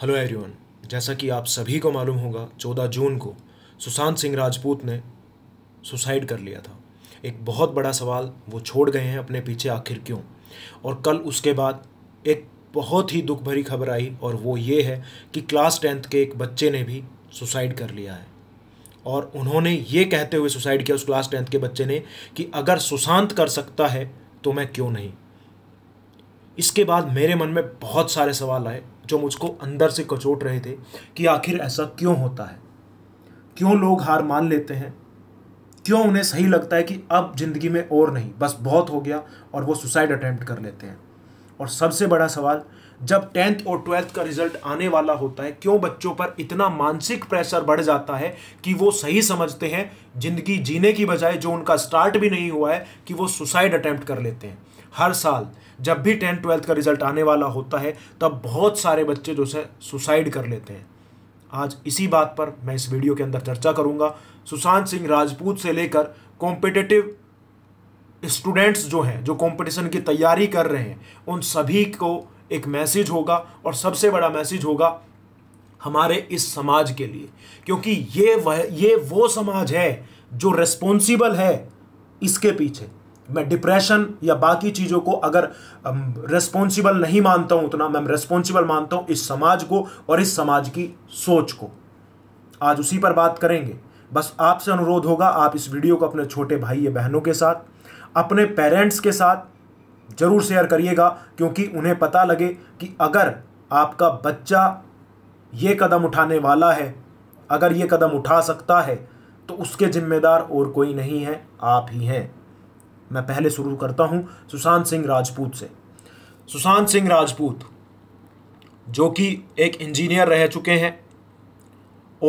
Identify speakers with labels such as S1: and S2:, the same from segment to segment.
S1: hello everyone जैसा कि आप सभी को मालूम होगा चौदह जून को सुशांत सिंह राजपूत ने सुसाइड कर लिया था एक बहुत बड़ा सवाल वो छोड़ गए हैं अपने पीछे आखिर क्यों और कल उसके बाद एक बहुत ही दुख भरी खबर आई और वो ये है कि क्लास टेंथ के एक बच्चे ने भी सुसाइड कर लिया है और उन्होंने ये कहते हुए सुसाइड किया उस क्लास टेंथ के बच्चे ने कि अगर सुशांत कर सकता है तो मैं क्यों नहीं इसके बाद मेरे मन में बहुत सारे सवाल आए जो मुझको अंदर से कचोट रहे थे कि आखिर ऐसा क्यों होता है क्यों लोग हार मान लेते हैं क्यों उन्हें सही लगता है कि अब ज़िंदगी में और नहीं बस बहुत हो गया और वो सुसाइड अटैम्प्ट कर लेते हैं और सबसे बड़ा सवाल जब टेंथ और ट्वेल्थ का रिजल्ट आने वाला होता है क्यों बच्चों पर इतना मानसिक प्रेशर बढ़ जाता है कि वो सही समझते हैं ज़िंदगी जीने की बजाय जो उनका स्टार्ट भी नहीं हुआ है कि वो सुसाइड अटैम्प्ट कर लेते हैं हर साल जब भी टेंथ ट्वेल्थ का रिजल्ट आने वाला होता है तब बहुत सारे बच्चे जो है सुसाइड कर लेते हैं आज इसी बात पर मैं इस वीडियो के अंदर चर्चा करूंगा सुशांत सिंह राजपूत से लेकर कॉम्पिटेटिव स्टूडेंट्स जो हैं जो कंपटीशन की तैयारी कर रहे हैं उन सभी को एक मैसेज होगा और सबसे बड़ा मैसेज होगा हमारे इस समाज के लिए क्योंकि ये वह ये वो समाज है जो रेस्पॉन्सिबल है इसके पीछे मैं डिप्रेशन या बाकी चीज़ों को अगर रेस्पॉन्सिबल नहीं मानता हूं उतना मैं रेस्पॉन्सिबल मानता हूं इस समाज को और इस समाज की सोच को आज उसी पर बात करेंगे बस आपसे अनुरोध होगा आप इस वीडियो को अपने छोटे भाई या बहनों के साथ अपने पेरेंट्स के साथ ज़रूर शेयर करिएगा क्योंकि उन्हें पता लगे कि अगर आपका बच्चा ये कदम उठाने वाला है अगर ये कदम उठा सकता है तो उसके जिम्मेदार और कोई नहीं है आप ही हैं मैं पहले शुरू करता हूँ सुशांत सिंह राजपूत से सुशांत सिंह राजपूत जो कि एक इंजीनियर रह चुके हैं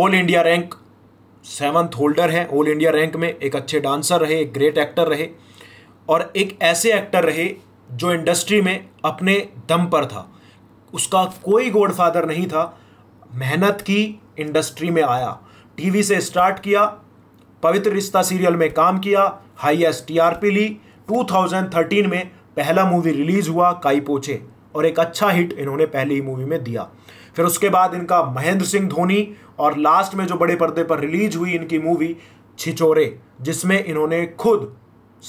S1: all India rank seventh holder हैं ऑल इंडिया रैंक में एक अच्छे डांसर रहे एक ग्रेट एक्टर रहे और एक ऐसे एक्टर रहे जो इंडस्ट्री में अपने दम पर था उसका कोई गॉडफादर नहीं था मेहनत की इंडस्ट्री में आया टीवी से स्टार्ट किया पवित्र रिश्ता सीरियल में काम किया हाईएस्ट टीआरपी ली 2013 में पहला मूवी रिलीज हुआ पोचे और एक अच्छा हिट इन्होंने पहली ही मूवी में दिया फिर उसके बाद इनका महेंद्र सिंह धोनी और लास्ट में जो बड़े पर्दे पर रिलीज हुई इनकी मूवी छिचोरे जिसमें इन्होंने खुद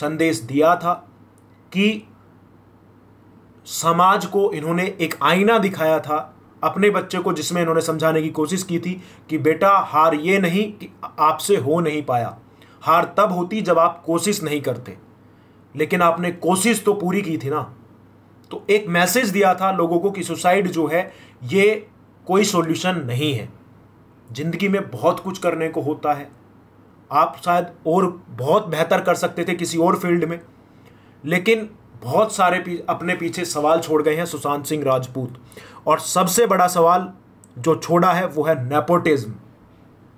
S1: संदेश दिया था कि समाज को इन्होंने एक आईना दिखाया था अपने बच्चे को जिसमें इन्होंने समझाने की कोशिश की थी कि बेटा हार ये नहीं कि आपसे हो नहीं पाया हार तब होती जब आप कोशिश नहीं करते लेकिन आपने कोशिश तो पूरी की थी ना तो एक मैसेज दिया था लोगों को कि सुसाइड जो है ये कोई सॉल्यूशन नहीं है ज़िंदगी में बहुत कुछ करने को होता है आप शायद और बहुत बेहतर कर सकते थे किसी और फील्ड में लेकिन बहुत सारे पी, अपने पीछे सवाल छोड़ गए हैं सुशांत सिंह राजपूत और सबसे बड़ा सवाल जो छोड़ा है वो है नेपोटिज्म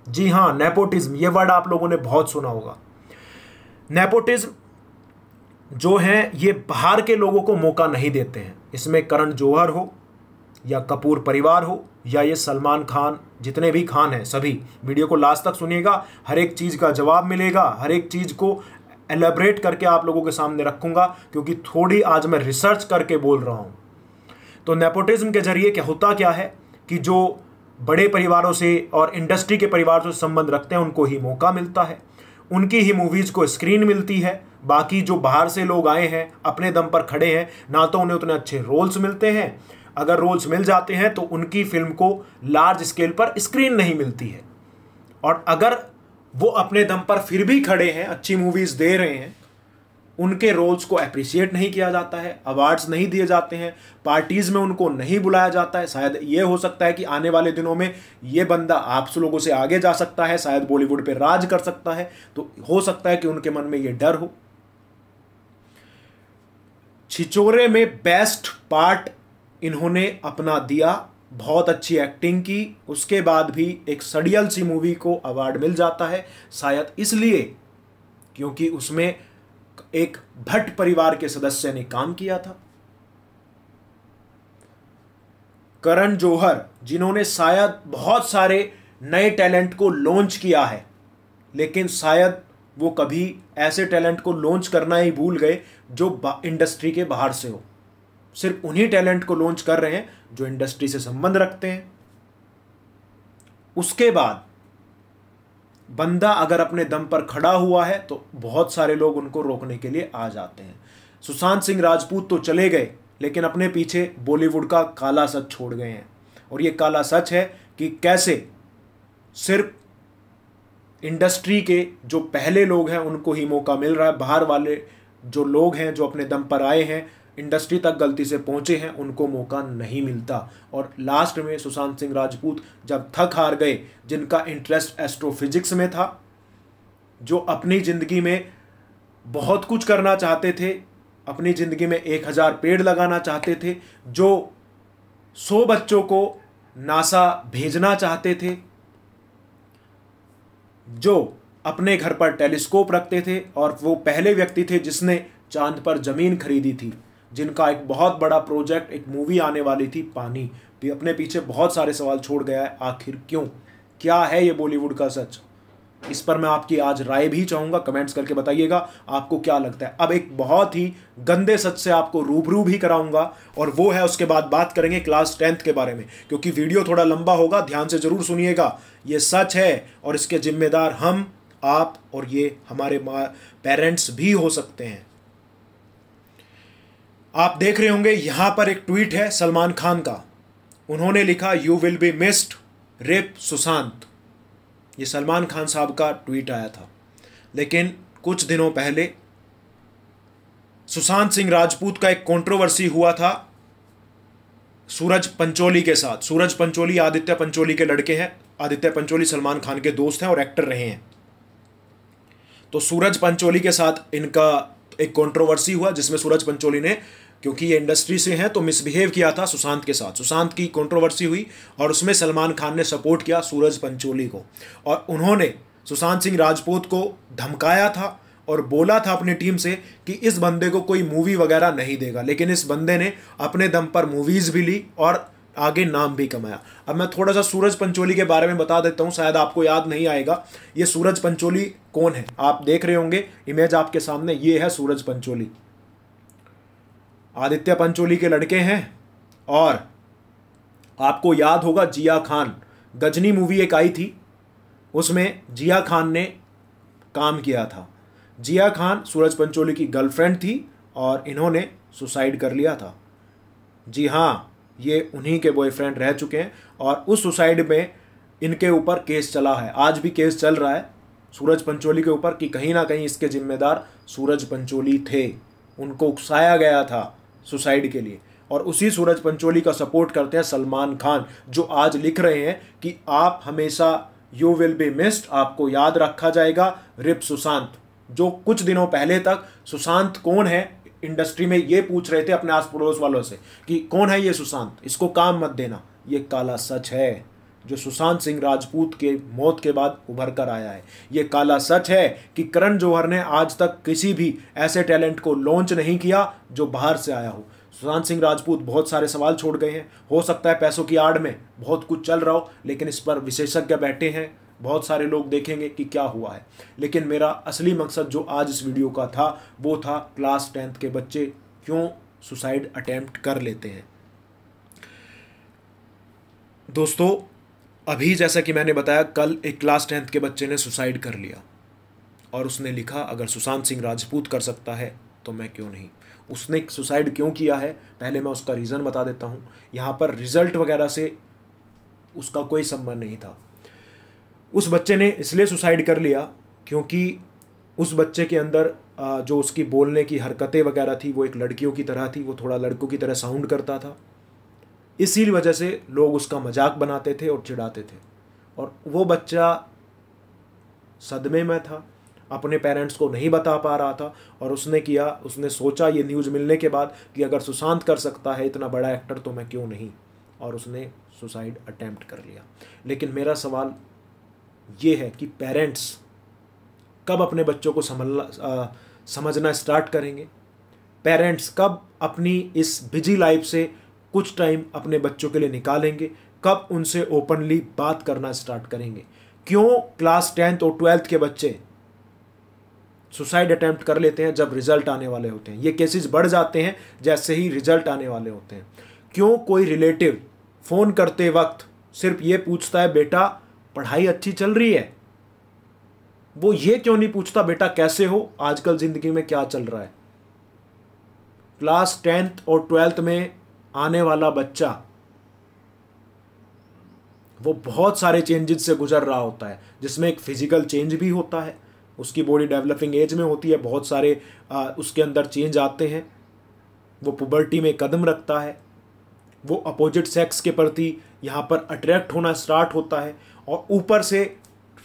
S1: जी हाँ नेपोटिज्म ये वर्ड आप लोगों ने बहुत सुना होगा नेपोटिज्म जो है ये बाहर के लोगों को मौका नहीं देते हैं इसमें करण जौहर हो या कपूर परिवार हो या ये सलमान खान जितने भी खान हैं सभी वीडियो को लास्ट तक सुनिएगा हर एक चीज़ का जवाब मिलेगा हर एक चीज़ को एलेबरेट करके आप लोगों के सामने रखूंगा क्योंकि थोड़ी आज मैं रिसर्च करके बोल रहा हूँ तो नेपोटिज्म के जरिए क्या होता क्या है कि जो बड़े परिवारों से और इंडस्ट्री के परिवार से संबंध रखते हैं उनको ही मौका मिलता है उनकी ही मूवीज़ को स्क्रीन मिलती है बाकी जो बाहर से लोग आए हैं अपने दम पर खड़े हैं ना तो उन्हें उतने अच्छे रोल्स मिलते हैं अगर रोल्स मिल जाते हैं तो उनकी फिल्म को लार्ज स्केल पर स्क्रीन नहीं मिलती है और अगर वो अपने दम पर फिर भी खड़े हैं अच्छी मूवीज़ दे रहे हैं उनके रोल्स को अप्रिशिएट नहीं किया जाता है अवार्ड्स नहीं दिए जाते हैं पार्टीज़ में उनको नहीं बुलाया जाता है शायद ये हो सकता है कि आने वाले दिनों में ये बंदा आप लोगों से आगे जा सकता है शायद बॉलीवुड पे राज कर सकता है तो हो सकता है कि उनके मन में ये डर हो छिचोरे में बेस्ट पार्ट इन्होंने अपना दिया बहुत अच्छी एक्टिंग की उसके बाद भी एक सडियल सी मूवी को अवार्ड मिल जाता है शायद इसलिए क्योंकि उसमें एक भट्ट परिवार के सदस्य ने काम किया था करण जोहर जिन्होंने शायद बहुत सारे नए टैलेंट को लॉन्च किया है लेकिन शायद वो कभी ऐसे टैलेंट को लॉन्च करना ही भूल गए जो इंडस्ट्री के बाहर से हो सिर्फ उन्हीं टैलेंट को लॉन्च कर रहे हैं जो इंडस्ट्री से संबंध रखते हैं उसके बाद बंदा अगर अपने दम पर खड़ा हुआ है तो बहुत सारे लोग उनको रोकने के लिए आ जाते हैं सुशांत सिंह राजपूत तो चले गए लेकिन अपने पीछे बॉलीवुड का काला सच छोड़ गए हैं और ये काला सच है कि कैसे सिर्फ इंडस्ट्री के जो पहले लोग हैं उनको ही मौका मिल रहा है बाहर वाले जो लोग हैं जो अपने दम पर आए हैं इंडस्ट्री तक गलती से पहुंचे हैं उनको मौका नहीं मिलता और लास्ट में सुशांत सिंह राजपूत जब थक हार गए जिनका इंटरेस्ट एस्ट्रोफिजिक्स में था जो अपनी ज़िंदगी में बहुत कुछ करना चाहते थे अपनी ज़िंदगी में एक हज़ार पेड़ लगाना चाहते थे जो सौ बच्चों को नासा भेजना चाहते थे जो अपने घर पर टेलीस्कोप रखते थे और वो पहले व्यक्ति थे जिसने चांद पर ज़मीन खरीदी थी जिनका एक बहुत बड़ा प्रोजेक्ट एक मूवी आने वाली थी पानी भी अपने पीछे बहुत सारे सवाल छोड़ गया है आखिर क्यों क्या है ये बॉलीवुड का सच इस पर मैं आपकी आज राय भी चाहूँगा कमेंट्स करके बताइएगा आपको क्या लगता है अब एक बहुत ही गंदे सच से आपको रूबरू भी कराऊंगा और वो है उसके बाद बात करेंगे क्लास टेंथ के बारे में क्योंकि वीडियो थोड़ा लंबा होगा ध्यान से ज़रूर सुनिएगा ये सच है और इसके जिम्मेदार हम आप और ये हमारे पेरेंट्स भी हो सकते हैं आप देख रहे होंगे यहां पर एक ट्वीट है सलमान खान का उन्होंने लिखा you will be missed RIP Sushant ये सलमान खान साहब का ट्वीट आया था लेकिन कुछ दिनों पहले सुशांत सिंह राजपूत का एक कंट्रोवर्सी हुआ था सूरज पंचोली के साथ सूरज पंचोली आदित्य पंचोली के लड़के हैं आदित्य पंचोली सलमान खान के दोस्त हैं और एक्टर रहे हैं तो सूरज पंचोली के साथ इनका एक कंट्रोवर्सी हुआ जिसमें सूरज पंचोली ने क्योंकि ये इंडस्ट्री से हैं तो मिसबिहेव किया था सुशांत के साथ सुशांत की कंट्रोवर्सी हुई और उसमें सलमान खान ने सपोर्ट किया सूरज पंचोली को और उन्होंने सुशांत सिंह राजपूत को धमकाया था और बोला था अपनी टीम से कि इस बंदे को कोई मूवी वगैरह नहीं देगा लेकिन इस बंदे ने अपने दम पर मूवीज़ भी ली और आगे नाम भी कमाया अब मैं थोड़ा सा सूरज पंचोली के बारे में बता देता हूँ शायद आपको याद नहीं आएगा ये सूरज पंचोली कौन है आप देख रहे होंगे इमेज आपके सामने ये है सूरज पंचोली आदित्य पंचोली के लड़के हैं और आपको याद होगा जिया खान गजनी मूवी एक आई थी उसमें जिया खान ने काम किया था जिया खान सूरज पंचोली की गर्लफ्रेंड थी और इन्होंने सुसाइड कर लिया था जी हाँ ये उन्हीं के बॉयफ्रेंड रह चुके हैं और उस सुसाइड में इनके ऊपर केस चला है आज भी केस चल रहा है सूरज पंचोली के ऊपर कि कहीं ना कहीं इसके जिम्मेदार सूरज पंचोली थे उनको उकसाया गया था सुसाइड के लिए और उसी सूरज पंचोली का सपोर्ट करते हैं सलमान खान जो आज लिख रहे हैं कि आप हमेशा यू विल बी मिस्ड आपको याद रखा जाएगा रिप सुशांत जो कुछ दिनों पहले तक सुशांत कौन है इंडस्ट्री में ये पूछ रहे थे अपने आस पड़ोस वालों से कि कौन है ये सुशांत इसको काम मत देना ये काला सच है जो सुशांत सिंह राजपूत के मौत के बाद उभर कर आया है ये काला सच है कि करण जौहर ने आज तक किसी भी ऐसे टैलेंट को लॉन्च नहीं किया जो बाहर से आया हो सुशांत सिंह राजपूत बहुत सारे सवाल छोड़ गए हैं हो सकता है पैसों की आड़ में बहुत कुछ चल रहा हो लेकिन इस पर विशेषज्ञ बैठे हैं बहुत सारे लोग देखेंगे कि क्या हुआ है लेकिन मेरा असली मकसद जो आज इस वीडियो का था वो था क्लास टेंथ के बच्चे क्यों सुसाइड अटैम्प्ट कर लेते हैं दोस्तों अभी जैसा कि मैंने बताया कल एक क्लास टेंथ के बच्चे ने सुसाइड कर लिया और उसने लिखा अगर सुशांत सिंह राजपूत कर सकता है तो मैं क्यों नहीं उसने सुसाइड क्यों किया है पहले मैं उसका रीज़न बता देता हूँ यहाँ पर रिजल्ट वगैरह से उसका कोई संबंध नहीं था उस बच्चे ने इसलिए सुसाइड कर लिया क्योंकि उस बच्चे के अंदर जो उसकी बोलने की हरकतें वगैरह थी वो एक लड़कियों की तरह थी वो थोड़ा लड़कों की तरह साउंड करता था इसी वजह से लोग उसका मजाक बनाते थे और चिढ़ाते थे और वो बच्चा सदमे में था अपने पेरेंट्स को नहीं बता पा रहा था और उसने किया उसने सोचा ये न्यूज़ मिलने के बाद कि अगर सुशांत कर सकता है इतना बड़ा एक्टर तो मैं क्यों नहीं और उसने सुसाइड अटैम्प्ट कर लिया लेकिन मेरा सवाल ये है कि पेरेंट्स कब अपने बच्चों को संभलना समझना स्टार्ट करेंगे पेरेंट्स कब अपनी इस बिजी लाइफ से कुछ टाइम अपने बच्चों के लिए निकालेंगे कब उनसे ओपनली बात करना स्टार्ट करेंगे क्यों क्लास टेंथ और ट्वेल्थ के बच्चे सुसाइड अटैम्प्ट कर लेते हैं जब रिजल्ट आने वाले होते हैं ये केसेस बढ़ जाते हैं जैसे ही रिजल्ट आने वाले होते हैं क्यों कोई रिलेटिव फ़ोन करते वक्त सिर्फ ये पूछता है बेटा पढ़ाई अच्छी चल रही है वो ये क्यों नहीं पूछता बेटा कैसे हो आजकल ज़िंदगी में क्या चल रहा है क्लास टेंथ और ट्वेल्थ में आने वाला बच्चा वो बहुत सारे चेंजेस से गुजर रहा होता है जिसमें एक फिज़िकल चेंज भी होता है उसकी बॉडी डेवलपिंग एज में होती है बहुत सारे आ, उसके अंदर चेंज आते हैं वो पुबर्टी में कदम रखता है वो अपोजिट सेक्स के प्रति यहाँ पर अट्रैक्ट होना स्टार्ट होता है और ऊपर से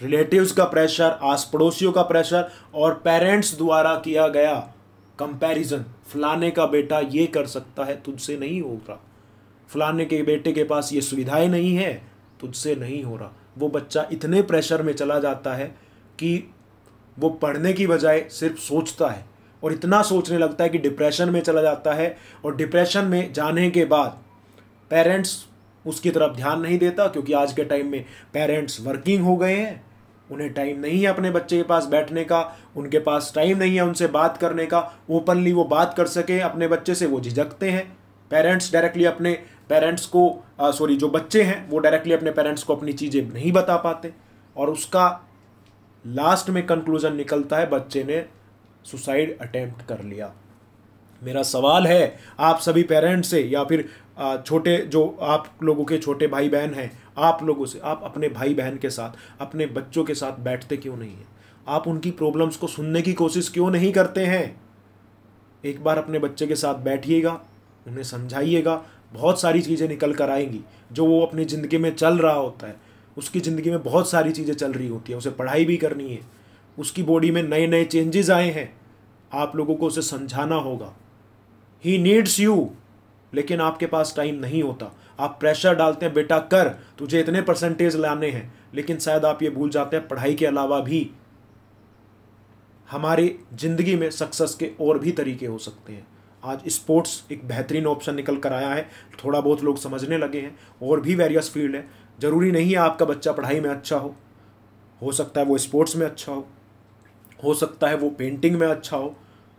S1: रिलेटिव्स का प्रेशर आस पड़ोसियों का प्रेशर और पेरेंट्स द्वारा किया गया कंपैरिजन फलाने का बेटा ये कर सकता है तुझसे नहीं हो रहा फलाने के बेटे के पास ये सुविधाएं नहीं है तुझसे नहीं हो रहा वो बच्चा इतने प्रेशर में चला जाता है कि वो पढ़ने की बजाय सिर्फ सोचता है और इतना सोचने लगता है कि डिप्रेशन में चला जाता है और डिप्रेशन में जाने के बाद पेरेंट्स उसकी तरफ ध्यान नहीं देता क्योंकि आज के टाइम में पेरेंट्स वर्किंग हो गए हैं उन्हें टाइम नहीं है अपने बच्चे के पास बैठने का उनके पास टाइम नहीं है उनसे बात करने का ओपनली वो बात कर सके अपने बच्चे से वो झिझकते हैं पेरेंट्स डायरेक्टली अपने पेरेंट्स को सॉरी जो बच्चे हैं वो डायरेक्टली अपने पेरेंट्स को अपनी चीज़ें नहीं बता पाते और उसका लास्ट में कंक्लूज़न निकलता है बच्चे ने सुसाइड अटैम्प्ट कर लिया मेरा सवाल है आप सभी पेरेंट्स से या फिर छोटे जो आप लोगों के छोटे भाई बहन हैं आप लोगों से आप अपने भाई बहन के साथ अपने बच्चों के साथ बैठते क्यों नहीं हैं आप उनकी प्रॉब्लम्स को सुनने की कोशिश क्यों नहीं करते हैं एक बार अपने बच्चे के साथ बैठिएगा उन्हें समझाइएगा बहुत सारी चीज़ें निकल कर आएंगी जो वो अपनी ज़िंदगी में चल रहा होता है उसकी ज़िंदगी में बहुत सारी चीज़ें चल रही होती हैं उसे पढ़ाई भी करनी है उसकी बॉडी में नए नए चेंजेस आए हैं आप लोगों को उसे समझाना होगा ही नीड्स यू लेकिन आपके पास टाइम नहीं होता आप प्रेशर डालते हैं बेटा कर तुझे इतने परसेंटेज लाने हैं लेकिन शायद आप ये भूल जाते हैं पढ़ाई के अलावा भी हमारी ज़िंदगी में सक्सेस के और भी तरीके हो सकते हैं आज स्पोर्ट्स एक बेहतरीन ऑप्शन निकल कर आया है थोड़ा बहुत लोग समझने लगे हैं और भी वेरियस फील्ड है ज़रूरी नहीं है आपका बच्चा पढ़ाई में अच्छा हो हो सकता है वो स्पोर्ट्स में अच्छा हो हो सकता है वो पेंटिंग में अच्छा हो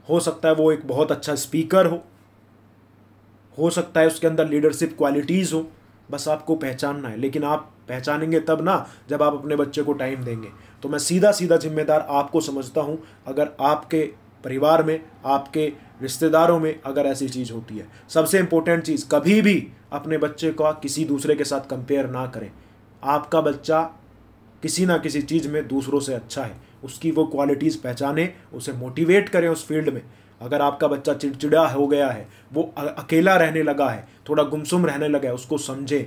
S1: हो सकता है वो एक बहुत अच्छा स्पीकर हो हो सकता है उसके अंदर लीडरशिप क्वालिटीज़ हो बस आपको पहचानना है लेकिन आप पहचानेंगे तब ना जब आप अपने बच्चे को टाइम देंगे तो मैं सीधा सीधा जिम्मेदार आपको समझता हूँ अगर आपके परिवार में आपके रिश्तेदारों में अगर ऐसी चीज़ होती है सबसे इम्पोर्टेंट चीज़ कभी भी अपने बच्चे को किसी दूसरे के साथ कंपेयर ना करें आपका बच्चा किसी ना किसी चीज़ में दूसरों से अच्छा है उसकी वो क्वालिटीज़ पहचाने उसे मोटिवेट करें उस फील्ड में अगर आपका बच्चा चिड़चिड़ा हो गया है वो अकेला रहने लगा है थोड़ा गुमसुम रहने लगा है उसको समझे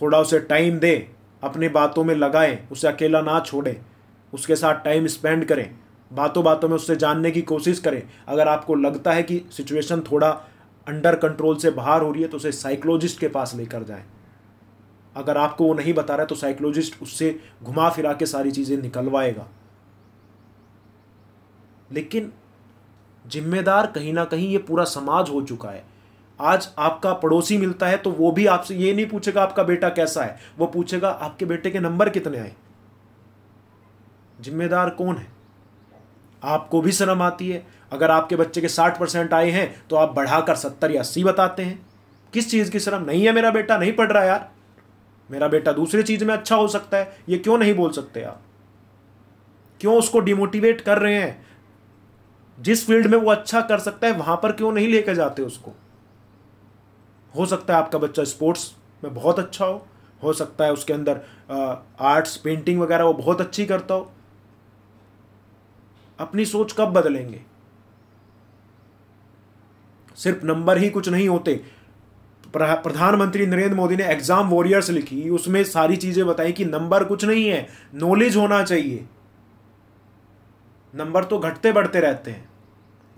S1: थोड़ा उसे टाइम दे अपने बातों में लगाएं उसे अकेला ना छोड़ें उसके साथ टाइम स्पेंड करें बातों बातों में उससे जानने की कोशिश करें अगर आपको लगता है कि सिचुएशन थोड़ा अंडर कंट्रोल से बाहर हो रही है तो उसे साइकोलॉजिस्ट के पास लेकर जाएं अगर आपको वो नहीं बता रहा है तो साइकोलॉजिस्ट उससे घुमा फिरा के सारी चीज़ें निकलवाएगा लेकिन जिम्मेदार कहीं ना कहीं ये पूरा समाज हो चुका है आज आपका पड़ोसी मिलता है तो वो भी आपसे ये नहीं पूछेगा आपका बेटा कैसा है वो पूछेगा आपके बेटे के नंबर कितने आए जिम्मेदार कौन है आपको भी शर्म आती है अगर आपके बच्चे के साठ परसेंट आए हैं तो आप बढ़ाकर सत्तर या अस्सी बताते हैं किस चीज़ की शर्म नहीं है मेरा बेटा नहीं पढ़ रहा यार मेरा बेटा दूसरी चीज़ में अच्छा हो सकता है ये क्यों नहीं बोल सकते आप क्यों उसको डिमोटिवेट कर रहे हैं जिस फील्ड में वो अच्छा कर सकता है वहां पर क्यों नहीं लेकर जाते उसको हो सकता है आपका बच्चा स्पोर्ट्स में बहुत अच्छा हो हो सकता है उसके अंदर आर्ट्स पेंटिंग वगैरह वो बहुत अच्छी करता हो अपनी सोच कब बदलेंगे सिर्फ नंबर ही कुछ नहीं होते प्रधानमंत्री नरेंद्र मोदी ने एग्जाम वॉरियर्स लिखी उसमें सारी चीजें बताई कि नंबर कुछ नहीं है नॉलेज होना चाहिए नंबर तो घटते बढ़ते रहते हैं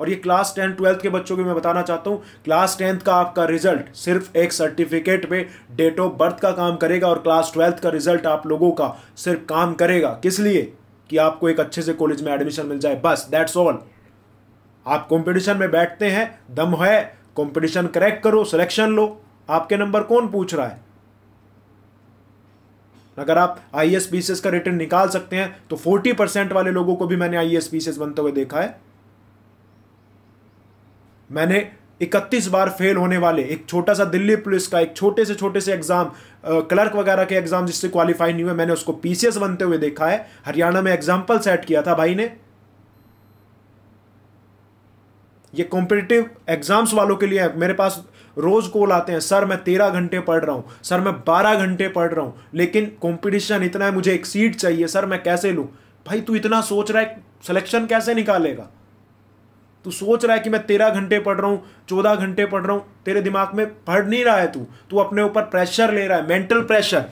S1: और ये क्लास टेंथ ट्वेल्थ के बच्चों को मैं बताना चाहता हूँ क्लास टेंथ का आपका रिजल्ट सिर्फ एक सर्टिफिकेट पे डेट ऑफ बर्थ का काम करेगा और क्लास ट्वेल्थ का रिजल्ट आप लोगों का सिर्फ काम करेगा किस लिए कि आपको एक अच्छे से कॉलेज में एडमिशन मिल जाए बस दैट्स ऑल आप कंपटीशन में बैठते हैं दम है कंपटीशन क्रैक करो सिलेक्शन लो आपके नंबर कौन पूछ रहा है अगर आप आई एस पीसीएस का रिटर्न निकाल सकते हैं तो फोर्टी परसेंट वाले लोगों को भी मैंने आई एस पीसीएस बनते हुए देखा है मैंने इकतीस बार फेल होने वाले एक छोटा सा दिल्ली पुलिस का एक छोटे से छोटे से एग्जाम क्लर्क वगैरह के एग्जाम जिससे क्वालिफाई नहीं हुए मैंने उसको पीसीएस बनते हुए देखा है हरियाणा में एग्जाम्पल सेट किया था भाई ने ये कॉम्पिटेटिव एग्जाम्स वालों के लिए मेरे पास रोज कॉल आते हैं सर मैं तेरह घंटे पढ़ रहा हूँ सर मैं बारह घंटे पढ़ रहा हूँ लेकिन कॉम्पिटिशन इतना है मुझे एक सीट चाहिए सर मैं कैसे लूँ भाई तू इतना सोच रहा है सिलेक्शन कैसे निकालेगा तू सोच रहा है कि मैं तेरह घंटे पढ़ रहा हूँ चौदह घंटे पढ़ रहा हूँ तेरे दिमाग में पढ़ नहीं रहा है तू तू अपने ऊपर प्रेशर ले रहा है मेंटल प्रेशर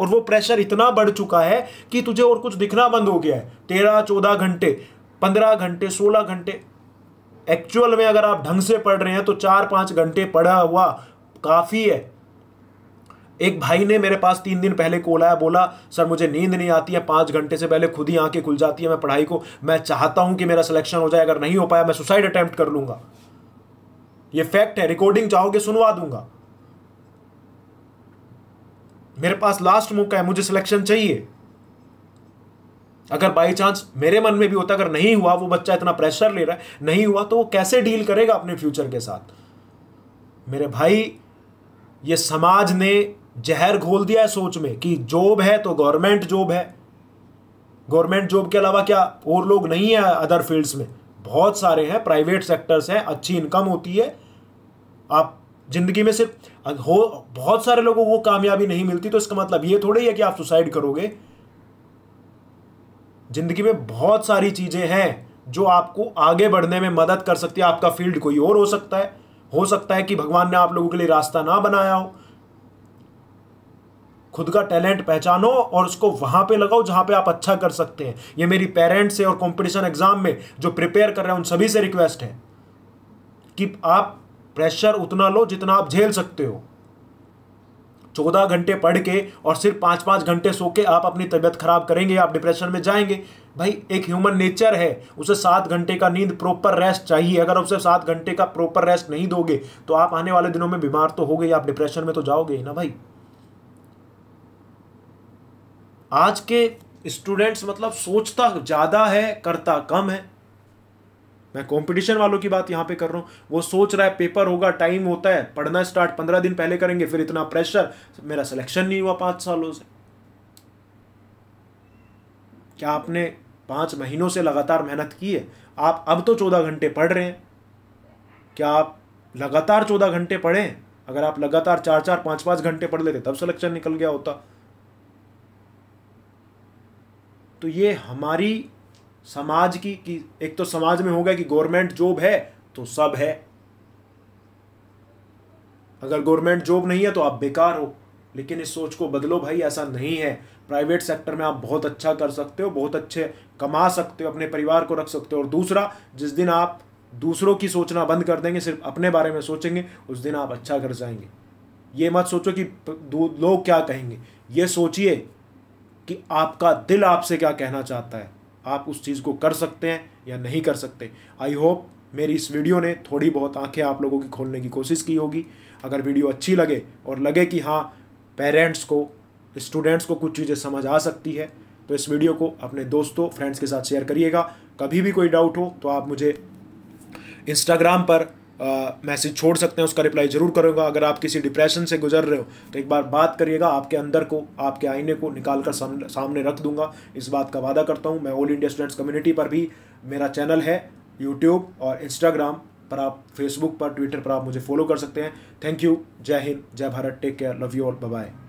S1: और वो प्रेशर इतना बढ़ चुका है कि तुझे और कुछ दिखना बंद हो गया है तेरह चौदह घंटे पंद्रह घंटे सोलह घंटे एक्चुअल में अगर आप ढंग से पढ़ रहे हैं तो चार पांच घंटे पढ़ा हुआ काफ़ी है एक भाई ने मेरे पास तीन दिन पहले कॉल आया बोला सर मुझे नींद नहीं आती है पांच घंटे से पहले खुद ही आंखें खुल जाती है मैं पढ़ाई को मैं चाहता हूं कि मेरा सिलेक्शन हो जाए अगर नहीं हो पाया मैं सुसाइड अटैम्प्ट कर लूंगा ये फैक्ट है रिकॉर्डिंग चाहोगे सुनवा दूंगा मेरे पास लास्ट मौका है मुझे सिलेक्शन चाहिए अगर बाई चांस मेरे मन में भी होता अगर नहीं हुआ वो बच्चा इतना प्रेशर ले रहा है नहीं हुआ तो वो कैसे डील करेगा अपने फ्यूचर के साथ मेरे भाई ये समाज ने जहर घोल दिया है सोच में कि जॉब है तो गवर्नमेंट जॉब है गवर्नमेंट जॉब के अलावा क्या और लोग नहीं है अदर फील्ड्स में बहुत सारे हैं प्राइवेट सेक्टर्स हैं अच्छी इनकम होती है आप जिंदगी में सिर्फ हो बहुत सारे लोगों को कामयाबी नहीं मिलती तो इसका मतलब ये थोड़ी है कि आप सुसाइड करोगे ज़िंदगी में बहुत सारी चीज़ें हैं जो आपको आगे बढ़ने में मदद कर सकती है आपका फील्ड कोई और हो सकता है हो सकता है कि भगवान ने आप लोगों के लिए रास्ता ना बनाया हो खुद का टैलेंट पहचानो और उसको वहां पे लगाओ जहां पे आप अच्छा कर सकते हैं ये मेरी पेरेंट्स से और कंपटीशन एग्जाम में जो प्रिपेयर कर रहे हैं उन सभी से रिक्वेस्ट है कि आप प्रेशर उतना लो जितना आप झेल सकते हो चौदह घंटे पढ़ के और सिर्फ पाँच पाँच घंटे सो के आप अपनी तबीयत खराब करेंगे आप डिप्रेशन में जाएंगे भाई एक ह्यूमन नेचर है उसे सात घंटे का नींद प्रॉपर रेस्ट चाहिए अगर उसे सात घंटे का प्रॉपर रेस्ट नहीं दोगे तो आप आने वाले दिनों में बीमार तो हो गए आप डिप्रेशन में तो जाओगे ही ना भाई आज के स्टूडेंट्स मतलब सोचता ज़्यादा है करता कम है मैं कंपटीशन वालों की बात यहाँ पे कर रहा हूँ वो सोच रहा है पेपर होगा टाइम होता है पढ़ना स्टार्ट पंद्रह दिन पहले करेंगे फिर इतना प्रेशर मेरा सिलेक्शन नहीं हुआ पाँच सालों से क्या आपने पाँच महीनों से लगातार मेहनत की है आप अब तो चौदह घंटे पढ़ रहे हैं क्या आप लगातार चौदह घंटे पढ़े अगर आप लगातार चार चार पाँच पाँच घंटे पढ़ लेते तब सिलेक्शन निकल गया होता तो ये हमारी समाज की कि एक तो समाज में होगा कि गवर्नमेंट जॉब है तो सब है अगर गवर्नमेंट जॉब नहीं है तो आप बेकार हो लेकिन इस सोच को बदलो भाई ऐसा नहीं है प्राइवेट सेक्टर में आप बहुत अच्छा कर सकते हो बहुत अच्छे कमा सकते हो अपने परिवार को रख सकते हो और दूसरा जिस दिन आप दूसरों की सोचना बंद कर देंगे सिर्फ अपने बारे में सोचेंगे उस दिन आप अच्छा कर जाएंगे ये मत सोचो कि लोग क्या कहेंगे ये सोचिए कि आपका दिल आपसे क्या कहना चाहता है आप उस चीज़ को कर सकते हैं या नहीं कर सकते आई होप मेरी इस वीडियो ने थोड़ी बहुत आंखें आप लोगों की खोलने की कोशिश की होगी अगर वीडियो अच्छी लगे और लगे कि हाँ पेरेंट्स को स्टूडेंट्स को कुछ चीज़ें समझ आ सकती है तो इस वीडियो को अपने दोस्तों फ्रेंड्स के साथ शेयर करिएगा कभी भी कोई डाउट हो तो आप मुझे इंस्टाग्राम पर मैसेज छोड़ सकते हैं उसका रिप्लाई जरूर करूँगा अगर आप किसी डिप्रेशन से गुजर रहे हो तो एक बार बात करिएगा आपके अंदर को आपके आईने को निकाल कर सामने रख दूंगा इस बात का वादा करता हूँ मैं ऑल इंडिया स्टूडेंट्स कम्युनिटी पर भी मेरा चैनल है यूट्यूब और इंस्टाग्राम पर आप फेसबुक पर ट्विटर पर आप मुझे फॉलो कर सकते हैं thank you Jai Hind Jai Bharat take care love you all bye